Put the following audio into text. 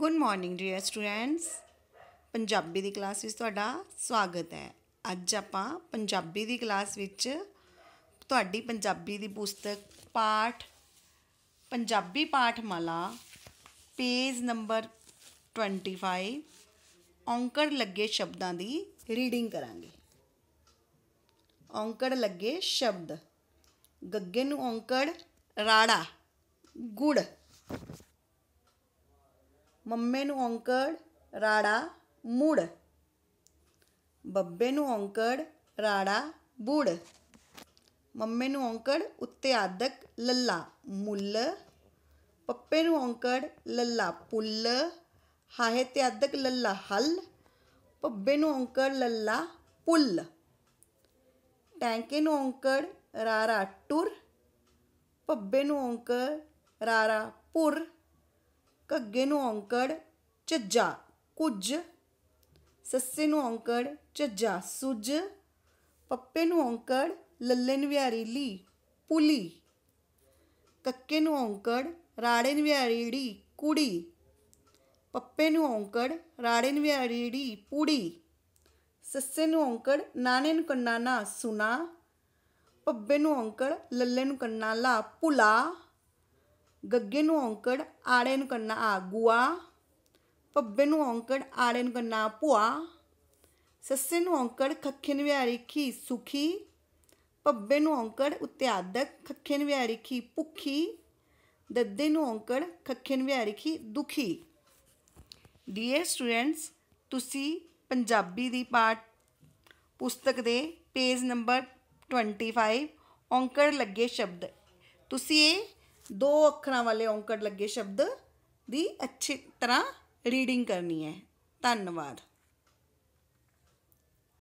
good morning dear students Punjabi ਦੀ class ਵਿੱਚ ਤੁਹਾਡਾ ਸਵਾਗਤ ਹੈ ਅੱਜ ਆਪਾਂ ਪੰਜਾਬੀ ਦੀ ਕਲਾਸ ਵਿੱਚ ਤੁਹਾਡੀ ਪੰਜਾਬੀ ਦੀ ਪੁਸਤਕ ਪਾਠ ਪੰਜਾਬੀ ਪਾਠ ਮਾਲਾ ਪੇਜ ਨੰਬਰ 25 ਔਂਕੜ ਲੱਗੇ ਸ਼ਬਦਾਂ ਦੀ ਰੀਡਿੰਗ ਕਰਾਂਗੇ ਔਂਕੜ ਲੱਗੇ ਸ਼ਬਦ ਗੱਗੇ ਨੂੰ ਔਂਕੜ ਰਾੜਾ ਗੁੜ મમ્મેનું ઓંકડ રાડા મૂળ બબ્બેનું ઓંકડ રાડા બૂડ મમ્મેનું ઓંકડ ઉત્તે આદક લલ્લા મુલ્લ પપ્પેનું ઓંકડ લલ્લા પુલ્લ હાહે તે આદક લલ્લા હલ પબ્બેનું ઓંકડ લલ્લા પુલ્લ ટેંકેનું ઓંકડ રારા ટુર પબ્બેનું ઓંકડ રારા પુર ਘੱਗੇ ਨੂੰ ਔਂਕੜ ਝੱਜਾ ਕੁਝ ਸੱਸੇ ਨੂੰ ਔਂਕੜ ਝੱਜਾ ਸੁੱਜ ਪੱਪੇ ਨੂੰ ਔਂਕੜ ਲੱਲੇ ਨਵਿਆਰੀ ਲੀ ਪੁਲੀ ਕੱਕੇ ਨੂੰ ਔਂਕੜ ਰਾੜੇ ਨਵਿਆਰੀ ੜੀ ਕੁੜੀ ਪੱਪੇ ਨੂੰ ਔਂਕੜ ਰਾੜੇ ਨਵਿਆਰੀ ੜੀ ਪੂੜੀ ਸੱਸੇ ਨੂੰ ਔਂਕੜ ਨਾਣੇ ਨੂੰ ਕੰਨਾ ਨਾ ਸੁਨਾ ਪੱਬੇ ਨੂੰ ਔਂਕੜ ਲੱਲੇ ਨੂੰ ਕੰਨਾ ਲਾ ਪੁਲਾ ਗੱਗੇ ਨੂੰ ਔਂਕੜ ਆੜੇ ਨੂੰ ਕਰਨਾ ਆ ਗੁਆ ਪੱਬੇ ਨੂੰ ਔਂਕੜ ਆੜੇ ਨੂੰ ਕਰਨਾ ਭੁਆ ਸੱਸੇ ਨੂੰ ਔਂਕੜ ਖੱਖੇ ਨੂੰ ਵਿਹਾਰੀ ਖੀ ਸੁਖੀ ਪੱਬੇ ਨੂੰ ਔਂਕੜ ਉੱਤੇ ਆਦਕ ਖੱਖੇ ਨੂੰ ਵਿਹਾਰੀ ਖੀ ਭੁੱਖੀ दद्दे औंकड़ खखेन विहारी की दुखी ਡੀਅਰ ਸਟੂਡੈਂਟਸ ਤੁਸੀਂ ਪੰਜਾਬੀ ਦੀ ਪਾਠ ਪੁਸਤਕ ਦੇ ਪੇਜ ਨੰਬਰ 25 ਔਂਕੜ ਲੱਗੇ ਸ਼ਬਦ ਤੁਸੀਂ ਇਹ ਦੋ ਅੱਖਰਾਂ ਵਾਲੇ ਔਂਕੜ ਲੱਗੇ ਸ਼ਬਦ ਦੀ ਅੱਛੀ ਤਰ੍ਹਾਂ ਰੀਡਿੰਗ ਕਰਨੀ ਹੈ ਧੰਨਵਾਦ